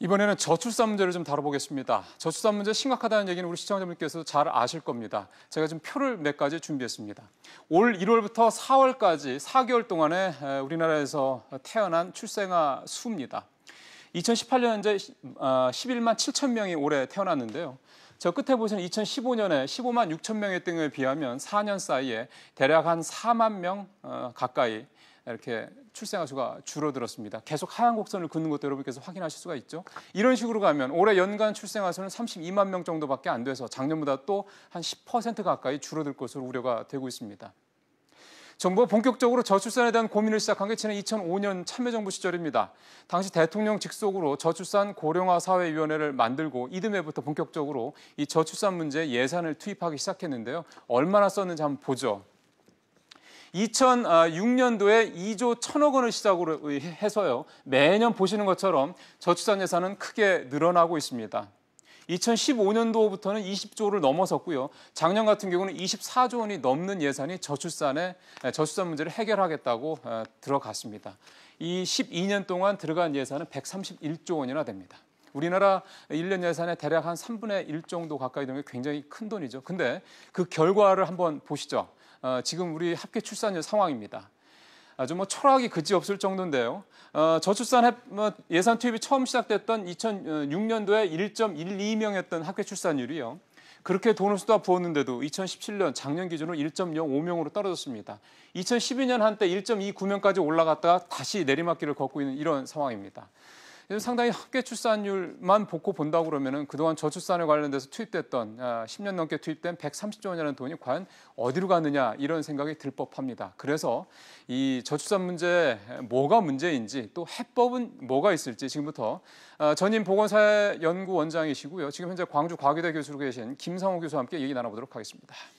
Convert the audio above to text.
이번에는 저출산 문제를 좀 다뤄보겠습니다. 저출산 문제 심각하다는 얘기는 우리 시청자분께서도 잘 아실 겁니다. 제가 지금 표를 몇 가지 준비했습니다. 올 1월부터 4월까지 4개월 동안에 우리나라에서 태어난 출생아 수입니다. 2018년 현재 11만 어, 7천 명이 올해 태어났는데요. 저 끝에 보시는 2015년에 15만 6천 명의 등에 비하면 4년 사이에 대략 한 4만 명 어, 가까이 이렇게 출생아 수가 줄어들었습니다. 계속 하향 곡선을 긋는 것도 여러분께서 확인하실 수가 있죠. 이런 식으로 가면 올해 연간 출생아 수는 32만 명 정도밖에 안 돼서 작년보다 또 한 10% 가까이 줄어들 것으로 우려가 되고 있습니다. 정부가 본격적으로 저출산에 대한 고민을 시작한 게 지난 2005년 참여정부 시절입니다. 당시 대통령 직속으로 저출산 고령화 사회위원회를 만들고 이듬해부터 본격적으로 이 저출산 문제 예산을 투입하기 시작했는데요. 얼마나 썼는지 한번 보죠. 2006년도에 2조 1천억 원을 시작으로 해서요. 매년 보시는 것처럼 저출산 예산은 크게 늘어나고 있습니다. 2015년도부터는 20조를 넘어섰고요. 작년 같은 경우는 24조 원이 넘는 예산이 저출산에 저출산 문제를 해결하겠다고 들어갔습니다. 이 12년 동안 들어간 예산은 131조 원이나 됩니다. 우리나라 1년 예산의 대략 한 3분의 1 정도 가까이 되는 게 굉장히 큰 돈이죠. 근데 그 결과를 한번 보시죠. 어, 지금 우리 합계 출산율 상황입니다. 아주 뭐 철학이 그지없을 정도인데요. 어, 저출산 해, 뭐 예산 투입이 처음 시작됐던 2006년도에 1.12명이었던 학교 출산율이요. 그렇게 돈을 쏟아 부었는데도 2017년 작년 기준으로 1.05명으로 떨어졌습니다. 2012년 한때 1.29명까지 올라갔다가 다시 내리막길을 걷고 있는 이런 상황입니다. 상당히 합계 출산율만 보고 본다고 그러면은 그동안 저출산에 관련돼서 투입됐던 10년 아, 넘게 투입된 130조 원이라는 돈이 과연 어디로 갔느냐 이런 생각이 들 법합니다. 그래서 이 저출산 문제 뭐가 문제인지 또 해법은 뭐가 있을지 지금부터 아, 전임 보건사회 연구원장이시고요. 지금 현재 광주 과기대 교수로 계신 김상호 교수와 함께 얘기 나눠보도록 하겠습니다.